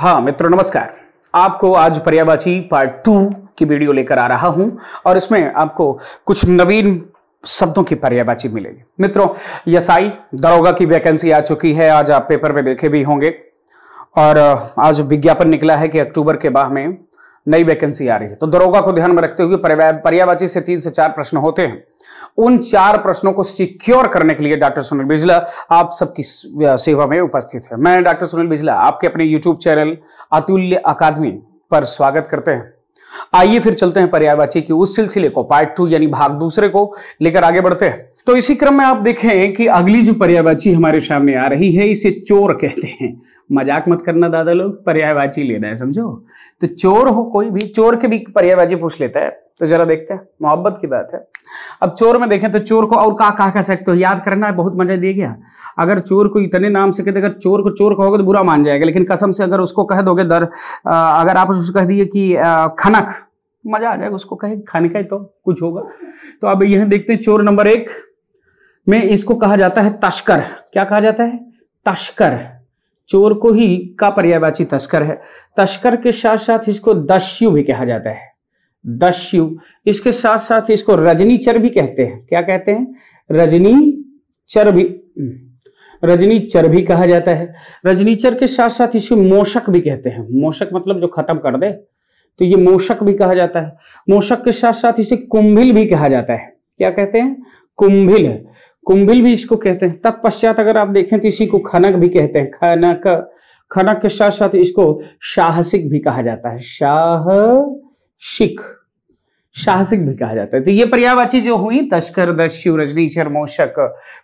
हाँ मित्रों नमस्कार आपको आज पर्यावाची पार्ट टू की वीडियो लेकर आ रहा हूं और इसमें आपको कुछ नवीन शब्दों की पर्यावाची मिलेगी मित्रों यसाई दरोगा की वैकेंसी आ चुकी है आज आप पेपर में देखे भी होंगे और आज विज्ञापन निकला है कि अक्टूबर के बाद में नई वैकेंसी आ रही है तो दरोगा को ध्यान में रखते हुए पर्यावाची से तीन से चार प्रश्न होते हैं उन चार प्रश्नों को सिक्योर करने के लिए डॉक्टर सुनील बिजला आप सबकी सेवा में उपस्थित है मैं डॉक्टर सुनील बिजला आपके अपने यूट्यूब चैनल अतुल्य अकादमी पर स्वागत करते हैं आइए फिर चलते हैं पर्यावाची की उस सिलसिले को पार्ट टू यानी भाग दूसरे को लेकर आगे बढ़ते हैं तो इसी क्रम में आप देखें कि अगली जो पर्यावाची हमारे सामने आ रही है इसे चोर कहते हैं मजाक मत करना दादा लोग पर्यायवाची लेना है समझो तो चोर हो कोई भी चोर के भी पर्यायवाची पूछ लेता है तो जरा देखते हैं मोहब्बत की बात है अब चोर में देखें तो चोर को और कहा कह सकते हो याद करना है बहुत मजा दिया गया अगर चोर को इतने नाम से कहते अगर चोर को चोर कहोगे तो बुरा मान जाएगा लेकिन कसम से अगर उसको कह दोगे दर अगर आप उसको कह दिए कि खनक मजा आ जाएगा उसको कहे खनक है तो कुछ होगा तो अब यह देखते हैं चोर नंबर एक में इसको कहा जाता है तस्कर क्या कहा जाता है तस्कर चोर को ही का पर्यायवाची तस्कर है तस्कर के साथ साथ इसको दस्यु भी कहा जाता है दस्यु इसके साथ साथ इसको रजनीचर भी कहते हैं क्या कहते हैं चर भी हम्म, रजनीचर भी कहा जाता है रजनीचर के साथ साथ इसे मोशक भी कहते हैं मोशक मतलब जो खत्म कर दे तो ये मोशक भी कहा जाता है मोशक के साथ साथ इसे कुंभिल भी कहा जाता है क्या कहते हैं कुंभिल है कुंभिल भी इसको कहते हैं तत्पश्चात अगर आप देखें तो इसी को खनक भी कहते हैं खनक खनक के साथ साथ इसको साहसिक भी कहा जाता है साहसिक साहसिक भी कहा जाता है तो ये पर्यावाची जो हुई तस्कर दस्यु रजनी चरमोशक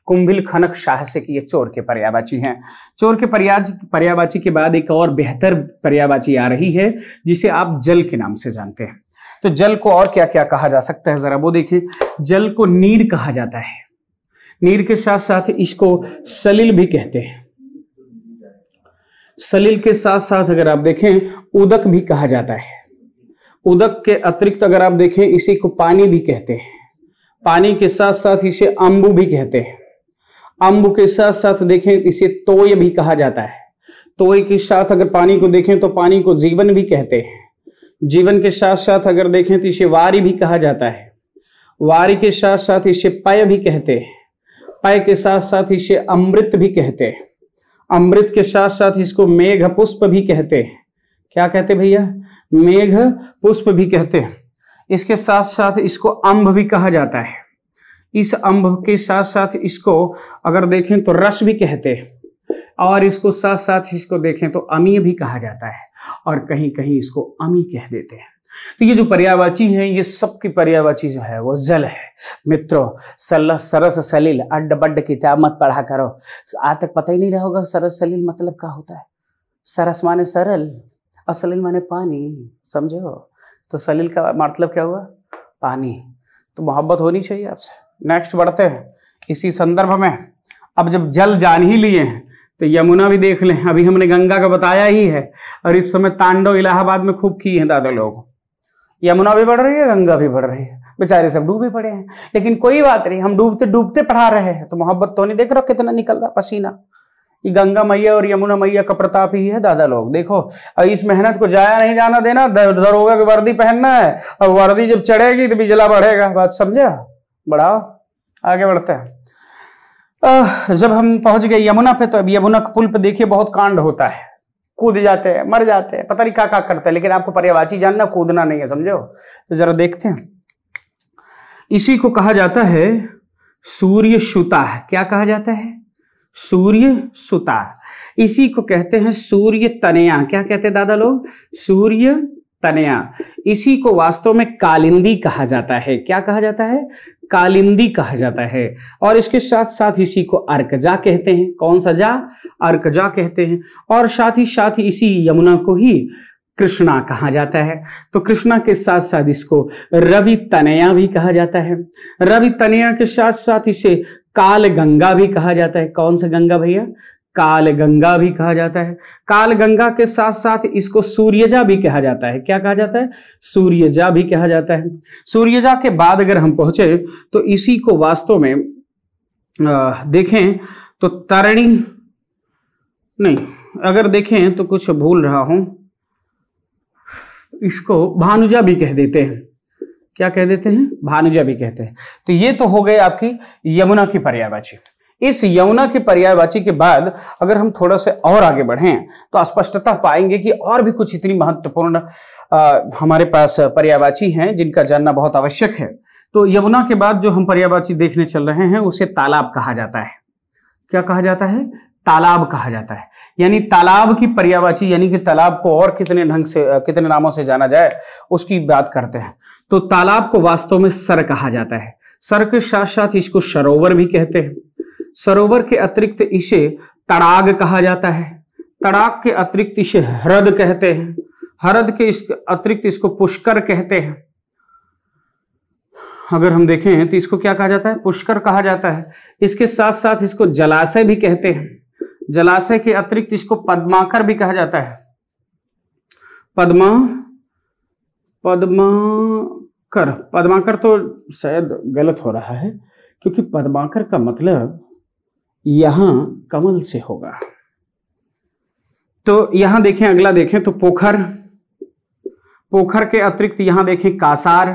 कुंभिल खनक साहसिक ये चोर के पर्यावाची हैं चोर के पर्याज पर्यावाची के बाद एक और बेहतर पर्यावाची आ रही है जिसे आप जल के नाम से जानते हैं तो जल को और क्या क्या कहा जा सकता है जरा वो देखिए जल को नीर कहा जाता है नीर के साथ साथ इसको सलिल भी कहते हैं सलिल के साथ साथ अगर आप देखें उदक भी कहा जाता है उदक के अतिरिक्त अगर आप देखें इसी को पानी भी कहते हैं पानी के साथ साथ इसे अंबु भी कहते हैं अंबु के साथ साथ देखें इसे तोय भी कहा जाता है तोय के साथ अगर पानी को देखें तो पानी को जीवन भी कहते हैं जीवन के साथ साथ अगर देखें तो इसे वारी भी कहा जाता है वारी के साथ साथ इसे पय भी कहते हैं पाए के साथ साथ इसे अमृत भी कहते हैं अमृत के साथ साथ इसको मेघ पुष्प भी कहते हैं क्या कहते भैया मेघ पुष्प भी कहते हैं इसके साथ साथ इसको अम्भ भी कहा जाता है इस अम्भ के साथ साथ इसको अगर देखें तो रस भी कहते हैं और इसको साथ साथ इसको देखें तो अमी भी कहा जाता है और कहीं कहीं इसको अमी कह देते हैं तो ये जो पर्यावाची हैं ये सबकी पर्यावाची जो है वो जल है मित्रों सल सरस सलील अड्ड बड्ड किताब मत पढ़ा करो आज तक पता ही नहीं रहोगा सरस सलील मतलब क्या होता है सरस माने सरल और सलील माने पानी हो तो सलील का मतलब क्या हुआ पानी तो मोहब्बत होनी चाहिए आपसे नेक्स्ट बढ़ते हैं इसी संदर्भ में अब जब जल जान ही लिए हैं तो यमुना भी देख लें अभी हमने गंगा का बताया ही है और इस समय तांडव इलाहाबाद में खूब की हैं दादा लोगों यमुना भी बढ़ रही है गंगा भी बढ़ रही है बेचारे सब डूबे पड़े हैं लेकिन कोई बात नहीं हम डूबते डूबते पढ़ा रहे हैं तो मोहब्बत तो नहीं देख रहा कितना निकल रहा पसीना ये गंगा मैया और यमुना मैया का प्रताप ही है दादा लोग देखो इस मेहनत को जाया नहीं जाना देना दरोगा की वर्दी पहनना है और वर्दी जब चढ़ेगी तो बिजला बढ़ेगा बात समझा बढ़ाओ आगे बढ़ते हैं जब हम पहुंच गए यमुना पे तो अब यमुना के पुल पे देखिए बहुत कांड होता है कूद जाते हैं मर जाते हैं पता नहीं क्या क्या करते हैं लेकिन आपको पर्यावाची जानना कूदना नहीं है समझो तो जरा देखते हैं इसी को कहा जाता है सूर्य सुता क्या कहा जाता है सूर्य सुता इसी को कहते हैं सूर्य तनया क्या कहते हैं दादा लोग सूर्य तनया इसी को वास्तव में कालिंदी कहा जाता है क्या कहा जाता है कालिंदी कहा जाता है और इसके साथ साथ इसी को अर्कजा कहते हैं कौन सा जा अर्कजा कहते हैं और साथ ही साथ इसी यमुना को ही कृष्णा कहा जाता है तो कृष्णा के साथ साथ इसको रवि तनया भी कहा जाता है रवि तनया के साथ साथ इसे काल गंगा भी कहा जाता है कौन सा गंगा भैया कालगंगा भी कहा जाता है कालगंगा के साथ साथ इसको सूर्यजा भी कहा जाता है क्या कहा जाता है सूर्यजा भी कहा जाता है सूर्यजा के बाद अगर हम पहुंचे तो इसी को वास्तव में आ, देखें तो तरणी नहीं अगर देखें तो कुछ भूल रहा हूं इसको भानुजा भी कह देते हैं क्या कह देते हैं भानुजा भी कहते हैं तो ये तो हो गए आपकी यमुना की पर्यावाची इस यमुना के पर्यायवाची के बाद अगर हम थोड़ा से और आगे बढ़ें तो स्पष्टता पाएंगे कि और भी कुछ इतनी महत्वपूर्ण हमारे पास पर्यायवाची हैं जिनका जानना बहुत आवश्यक है तो यमुना के बाद जो हम पर्यायवाची देखने चल रहे हैं उसे तालाब कहा जाता है क्या कहा जाता है तालाब कहा जाता है यानी तालाब की पर्यावाची यानी कि तालाब को और कितने ढंग से कितने नामों से जाना जाए उसकी बात करते हैं तो तालाब को वास्तव में सर कहा जाता है सर के साथ साथ इसको सरोवर भी कहते हैं सरोवर के अतिरिक्त इसे तड़ाग कहा जाता है तड़ाग के अतिरिक्त इसे हरद कहते हैं हरद के इस अतिरिक्त इसको पुष्कर कहते हैं अगर हम देखें तो इसको क्या कहा जाता है पुष्कर कहा जाता है इसके साथ साथ इसको जलाशय भी कहते हैं जलाशय के अतिरिक्त इसको पद्माकर भी कहा जाता है पद्मा पद्माकर पद्माकर तो शायद गलत हो रहा है क्योंकि पद्माकर का मतलब यहां कमल से होगा तो यहां देखें अगला देखें तो पोखर पोखर के अतिरिक्त यहां देखें कासार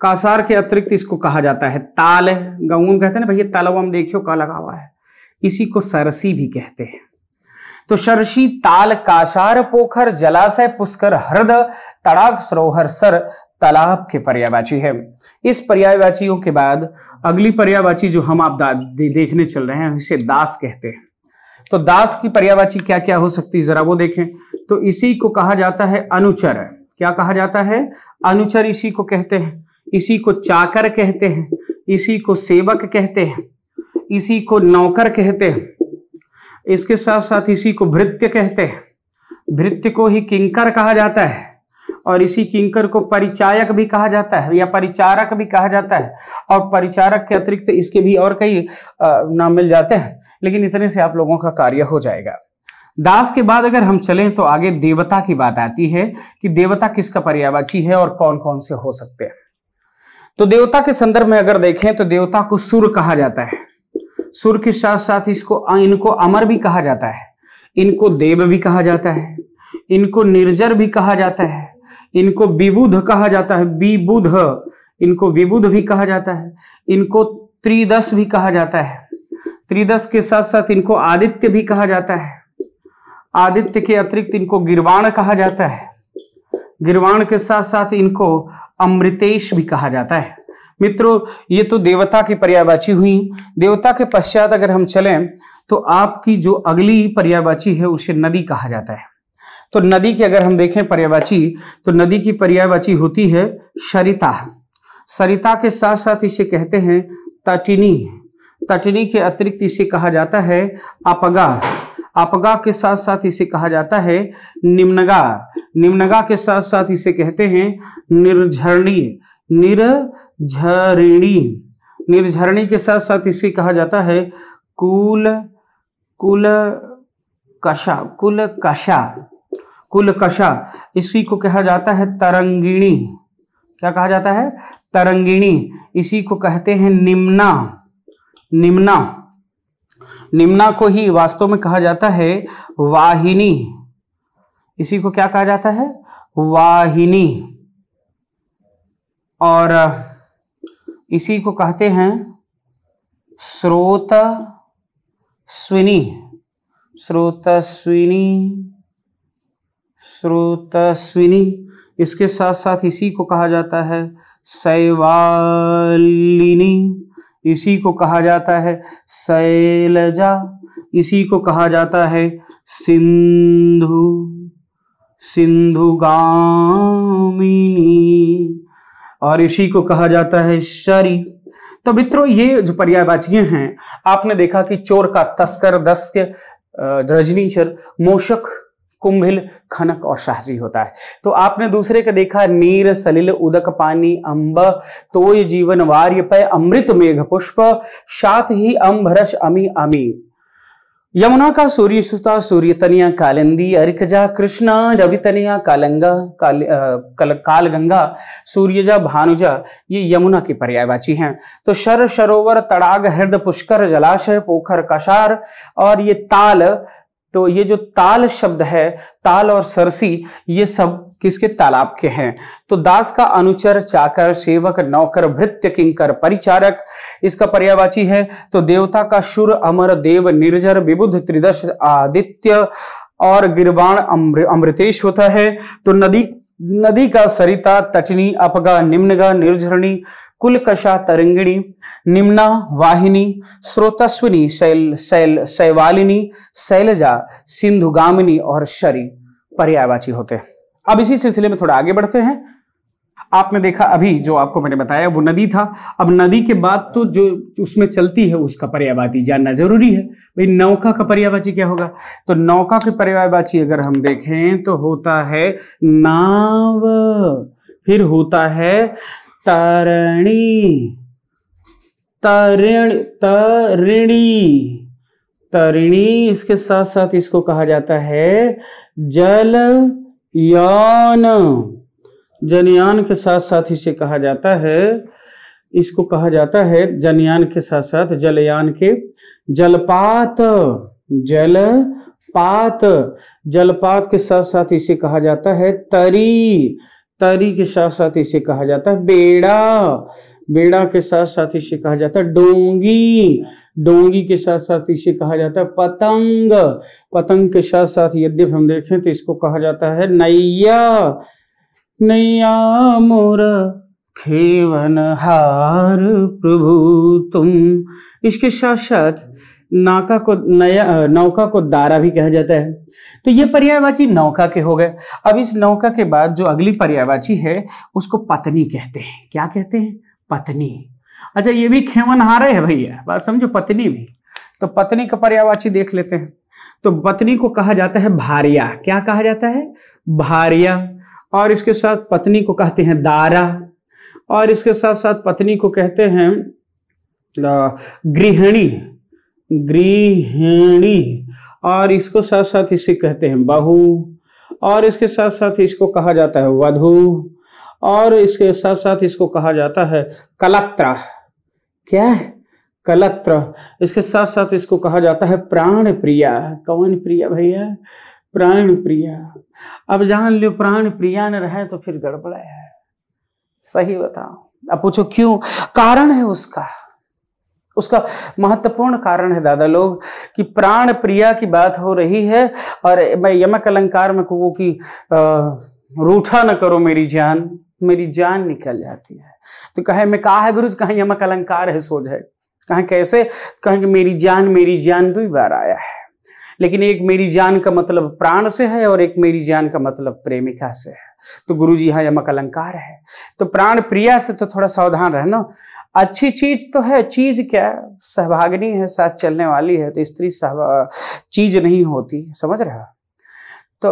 कासार के अतिरिक्त इसको कहा जाता है ताल गाउन कहते हैं ना भैया हम देखियो का लगा हुआ है इसी को सरसी भी कहते हैं तो सरसी ताल कासार पोखर जलाशय पुष्कर हृद तड़ाक सरोहर सर तालाब के पर्यावाची है इस पर्यायवाचियों के बाद अगली पर्यावाची जो हम आप दे, देखने चल रहे हैं इसे दास कहते हैं तो दास की पर्यावाची क्या क्या हो सकती है जरा वो देखें तो इसी को कहा जाता है अनुचर क्या कहा जाता है अनुचर इसी को कहते हैं इसी को चाकर कहते हैं इसी को सेवक कहते हैं इसी को नौकर कहते हैं इसके साथ साथ इसी को भृत्य कहते हैं भृत्य को ही किंकर कहा जाता है और इसी किंकर को परिचायक भी कहा जाता है या परिचारक भी कहा जाता है और परिचारक के अतिरिक्त तो इसके भी और कई नाम मिल जाते हैं लेकिन इतने से आप लोगों का कार्य हो जाएगा दास के बाद अगर हम चलें तो आगे देवता की बात आती है कि देवता किसका पर्यावाची है और कौन कौन से हो सकते हैं तो देवता के संदर्भ में अगर देखें तो देवता को सुर कहा जाता है सुर के साथ साथ इसको इनको अमर भी कहा जाता है इनको देव भी कहा जाता है इनको निर्जर भी कहा जाता है इनको विबुध कहा जाता है विबुध इनको विबुध भी कहा जाता है इनको त्रिदश भी कहा जाता है त्रिदश के साथ साथ इनको आदित्य भी कहा जाता है आदित्य के अतिरिक्त इनको गिरवाण कहा जाता है गिरवाण के साथ साथ इनको अमृतेश भी कहा जाता है मित्रों ये तो देवता की पर्यायवाची हुई देवता के पश्चात अगर हम चलें तो आपकी जो अगली पर्यायवाची है उसे नदी कहा जाता है तो नदी की अगर हम देखें पर्यावाची तो नदी की पर्यावाची होती है सरिता सरिता के साथ साथ इसे कहते हैं तटिनी तटिनी के अतिरिक्त इसे कहा जाता है अपगा अपगा के साथ साथ इसे कहा जाता है निम्नगा निम्नगा के साथ साथ इसे कहते हैं निर्झरणी निर्झरिणी निर्झरणी के साथ साथ इसे कहा जाता है कुल कुल कशा कुल कशा कुलकशा इसी को कहा जाता है तरंगिणी क्या कहा जाता है तरंगिणी इसी को कहते हैं निम्ना निम्ना निम्ना को ही वास्तव में कहा जाता है वाहिनी इसी को क्या कहा जाता है वाहिनी और इसी को कहते हैं स्रोत स्विनी स्रोत स्विनी श्रोतस्विनी इसके साथ साथ इसी को कहा जाता है शैवालिनी इसी को कहा जाता है शैलजा इसी को कहा जाता है सिंधु सिंधु गामिनी और इसी को कहा जाता है शरी तो मित्रों ये जो पर्यायवाचीय हैं आपने देखा कि चोर का तस्कर दस्क रजनीचर मोशक कुंभिल खनक और साहसी होता है तो आपने दूसरे का देखा नीर सलिल उदक पानी अम्ब तोय जीवन वार्य पय अमृत मेघ पुष्प साथ ही अम्भरस अमी अमी यमुना का सूर्य सुता सूर्य तनिया कालिंदी अरिकजा कृष्णा रवि तनिया कालंगा काल, काल गंगा सूर्यजा भानुजा ये यमुना की पर्यायवाची हैं तो शर सरोवर तड़ाग हृदय पुष्कर जलाशय पोखर कशार और ये ताल तो ये जो ताल शब्द है ताल और सरसी ये सब किसके तालाब के हैं तो दास का अनुचर चाकर सेवक नौकर भृत्य किंकर परिचारक इसका पर्यावाची है तो देवता का शुर अमर देव निर्जर विबुध त्रिदश आदित्य और गिरवाण अमृतेश होता है तो नदी नदी का सरिता तटनी अपगा निम्नगा निर्झरणी कुलकशा तरंगिणी निम्ना वाहिनी स्रोतस्विनी शैल शैल शैवालिनी शैलजा सिंधुगामिनी और शरी पर्यायवाची होते हैं अब इसी सिलसिले में थोड़ा आगे बढ़ते हैं आपने देखा अभी जो आपको मैंने बताया वो नदी था अब नदी के बाद तो जो उसमें चलती है उसका पर्यावाची जानना जरूरी है भाई नौका का पर्यावाची क्या होगा तो नौका के पर्यावाची अगर हम देखें तो होता है नाव फिर होता है तरणी तरण तरणी तरिणी इसके साथ साथ इसको कहा जाता है जल यौन जनयान के साथ साथ इसे कहा जाता है इसको कहा जाता है जनयान के साथ साथ जलयान के जलपात जल पात जलपात के साथ साथ इसे कहा जाता है तरी तरी के साथ साथ इसे कहा जाता है बेड़ा बेड़ा के साथ साथ इसे कहा जाता है डोंगी डोंगी के साथ साथ इसे कहा जाता है पतंग पतंग के साथ साथ यद्यप हम देखें तो इसको कहा जाता है नैया नैया मोर खेवन हार प्रभु तुम इसके साथ साथ नाका को नया नौका को दारा भी कहा जाता है तो ये पर्यायवाची नौका के हो गए अब इस नौका के बाद जो अगली पर्यायवाची है उसको पत्नी कहते हैं क्या कहते हैं पत्नी अच्छा ये भी खेवन हारे है भैया बात समझो पत्नी भी तो पत्नी का पर्यायवाची देख लेते हैं तो पत्नी को कहा जाता है भारिया क्या कहा जाता है भारिया और इसके साथ पत्नी को कहते हैं दारा और इसके साथ साथ पत्नी को कहते हैं गृहिणी गृहिणी और इसको साथ साथ इसे कहते हैं बहू और इसके साथ साथ इसको कहा जाता है वधु और इसके साथ साथ इसको कहा जाता है कलत्रा क्या है कलत्र इसके साथ साथ इसको कहा जाता है प्राण प्रिया कौन प्रिया भैया प्राण प्रिया अब जान लो प्राण प्रिया न रहे तो फिर गड़बड़ा है सही बताओ अब पूछो क्यों कारण है उसका उसका महत्वपूर्ण कारण है दादा लोग कि प्राण प्रिया की बात हो रही है और मैं यमक अलंकार में कहूँ कि रूठा न करो मेरी जान मेरी जान निकल जाती है तो कहे मैं कहा है गुरु कहा यमक अलंकार है सो है कहा कैसे कहें कि मेरी जान मेरी जान दो बार आया है लेकिन एक मेरी जान का मतलब प्राण से है और एक मेरी जान का मतलब प्रेमिका से है तो गुरु जी हाँ यमक अलंकार है तो प्राण प्रिया से तो थोड़ा सावधान रहना अच्छी चीज तो है चीज क्या सहभागिनी है साथ चलने वाली है तो स्त्री चीज नहीं होती समझ रहा तो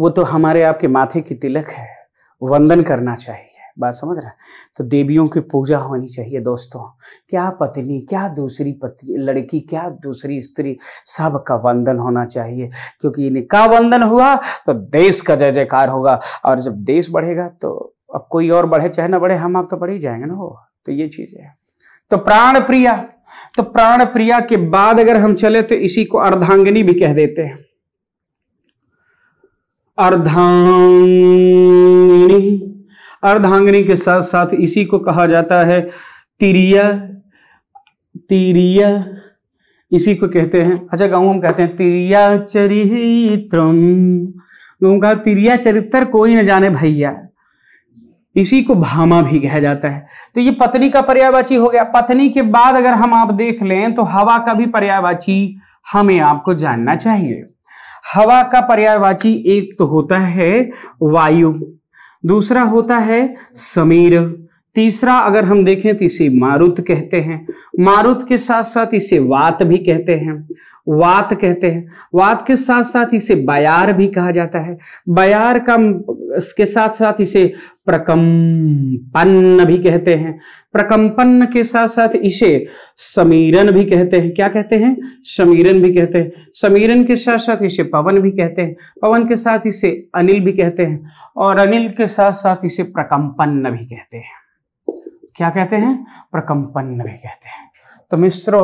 वो तो हमारे आपके माथे की तिलक है वंदन करना चाहिए बात समझ रहा है तो देवियों की पूजा होनी चाहिए दोस्तों क्या पत्नी क्या दूसरी पत्नी लड़की क्या दूसरी स्त्री सब का वंदन होना चाहिए क्योंकि इनका वंदन हुआ तो देश का जय जयकार होगा और जब देश बढ़ेगा तो अब कोई और बढ़े चाहे ना बढ़े हम आप तो बढ़ ही जाएंगे ना हो तो ये चीज़ है तो प्राण प्रिया तो प्राण प्रिया के बाद अगर हम चले तो इसी को अर्धांगिनी भी कह देते हैं अर्धांगिनी अर्धांगनी के साथ साथ इसी को कहा जाता है तिरिया तिरिया इसी को कहते हैं अच्छा गाँव हम कहते हैं तिरिया चरित्रम का तिरिया चरित्र कोई न जाने भैया इसी को भामा भी कहा जाता है तो ये पत्नी का पर्यावाची हो गया पत्नी के बाद अगर हम आप देख लें तो हवा का भी पर्यावाची हमें आपको जानना चाहिए हवा का पर्यायवाची एक तो होता है वायु दूसरा होता है समीर तीसरा अगर हम देखें तो इसे मारुत कहते हैं मारुत के साथ साथ इसे वात भी कहते हैं वात कहते हैं वात के साथ साथ इसे बयार भी कहा जाता है बयार का के साथ साथ इसे प्रकम्पन्न भी कहते हैं प्रकम्पन्न के साथ साथ इसे समीरन भी कहते हैं क्या कहते हैं समीरन भी कहते हैं समीरन के साथ साथ इसे पवन भी कहते हैं पवन के साथ इसे अनिल भी कहते हैं और अनिल के साथ साथ इसे प्रकम्पन्न भी कहते हैं क्या कहते हैं प्रकम्पन्न भी कहते हैं तो मिश्रो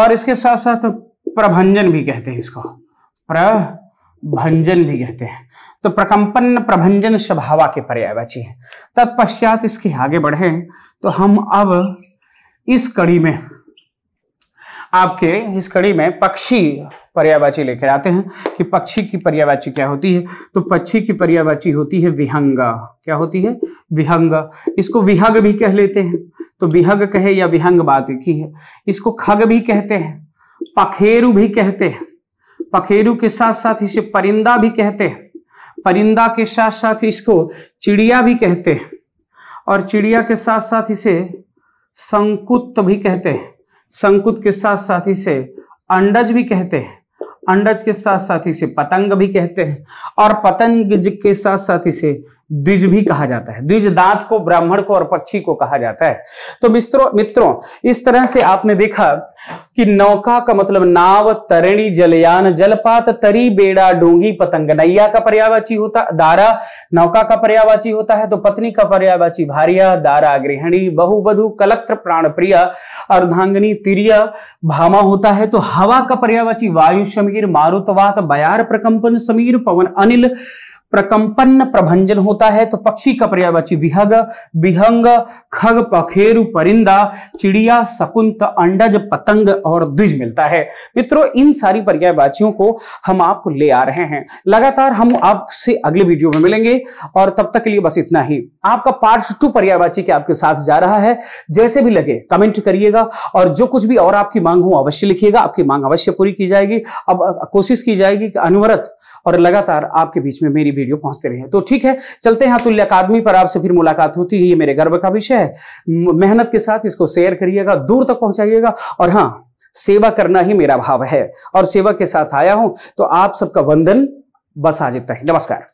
और इसके साथ साथ प्रभंजन भी कहते हैं इसको प्र भंजन भी कहते हैं तो प्रकंपन प्रभंजन स्वभावा के पर्यायवाची है तत्पश्चात इसके आगे बढ़े तो हम अब इस कड़ी में आपके इस कड़ी में पक्षी पर्यावाची लेकर आते हैं कि पक्षी की पर्यावाची क्या होती है तो पक्षी की पर्यावाची होती है विहंग क्या होती है विहंग इसको विहग भी कह लेते हैं तो विहग कहे या विहंग बात की है इसको खग भी कहते हैं पखेरु भी कहते हैं पखेरू के साथ साथ इसे परिंदा भी कहते हैं परिंदा के साथ साथ इसको चिड़िया भी कहते हैं और चिड़िया के साथ साथ इसे संकुत भी कहते हैं संकुत के साथ साथ इसे अंडज भी कहते हैं अंडज के साथ साथ इसे पतंग भी कहते हैं और पतंग के साथ साथ इसे द्विज भी कहा जाता है द्विज दांत को ब्राह्मण को और पक्षी को कहा जाता है तो मित्रों मित्रों इस तरह से आपने देखा कि नौका का मतलब नाव तरणी जलयान जलपात तरी बेड़ा डोंगी पतंग नैया का पर्यावाची होता दारा नौका का पर्यावाची होता है तो पत्नी का पर्यावाची भारिया दारा गृहिणी बहुबधु कलत्र प्राण प्रिया अर्धांगनी तिरिया भामा होता है तो हवा का पर्यावाची वायु समीर मारुतवात बयार प्रकंपन समीर पवन अनिल प्रकंपन प्रभंजन होता है तो पक्षी का पर्यायवाची विहग विहंग खग पखेरु परिंदा चिड़िया शकुंत अंडज पतंग और द्विज मिलता है मित्रों इन सारी पर्यायवाचियों को हम आपको ले आ रहे हैं लगातार हम आपसे अगले वीडियो में मिलेंगे और तब तक के लिए बस इतना ही आपका पार्ट टू पर्यायवाची के आपके साथ जा रहा है जैसे भी लगे कमेंट करिएगा और जो कुछ भी और आपकी मांग हो अवश्य लिखिएगा आपकी मांग अवश्य पूरी की जाएगी अब कोशिश की जाएगी कि अनुवरत और लगातार आपके बीच में मेरी वीडियो पहुंचते रहे तो ठीक है चलते हैं अतुल्य अकादमी पर आपसे फिर मुलाकात होती है ये मेरे गर्व का विषय है मेहनत के साथ इसको शेयर करिएगा दूर तक पहुंचाइएगा और हाँ सेवा करना ही मेरा भाव है और सेवा के साथ आया हूं तो आप सबका वंदन बस आज इतना ही नमस्कार